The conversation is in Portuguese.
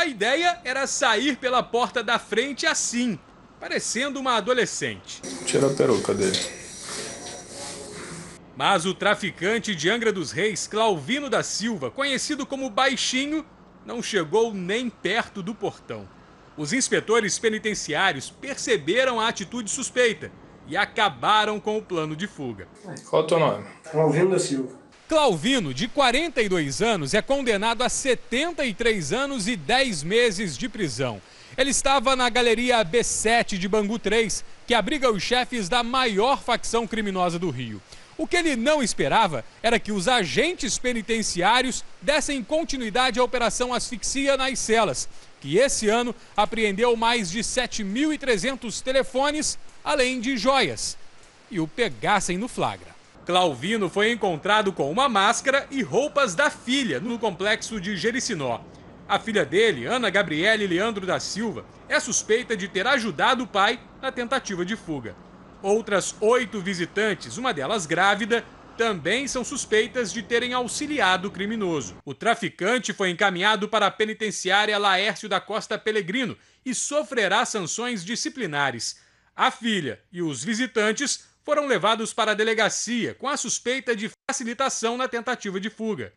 A ideia era sair pela porta da frente assim, parecendo uma adolescente. Tira a peruca dele. Mas o traficante de Angra dos Reis, Clauvino da Silva, conhecido como Baixinho, não chegou nem perto do portão. Os inspetores penitenciários perceberam a atitude suspeita e acabaram com o plano de fuga. Qual é o teu nome? Clauvino da Silva. Clauvino, de 42 anos, é condenado a 73 anos e 10 meses de prisão. Ele estava na galeria B7 de Bangu 3, que abriga os chefes da maior facção criminosa do Rio. O que ele não esperava era que os agentes penitenciários dessem continuidade à Operação Asfixia nas celas, que esse ano apreendeu mais de 7.300 telefones, além de joias, e o pegassem no flagra. Clauvino foi encontrado com uma máscara e roupas da filha no complexo de Jericinó. A filha dele, Ana Gabriele Leandro da Silva, é suspeita de ter ajudado o pai na tentativa de fuga. Outras oito visitantes, uma delas grávida, também são suspeitas de terem auxiliado o criminoso. O traficante foi encaminhado para a penitenciária Laércio da Costa Pelegrino e sofrerá sanções disciplinares. A filha e os visitantes foram levados para a delegacia com a suspeita de facilitação na tentativa de fuga.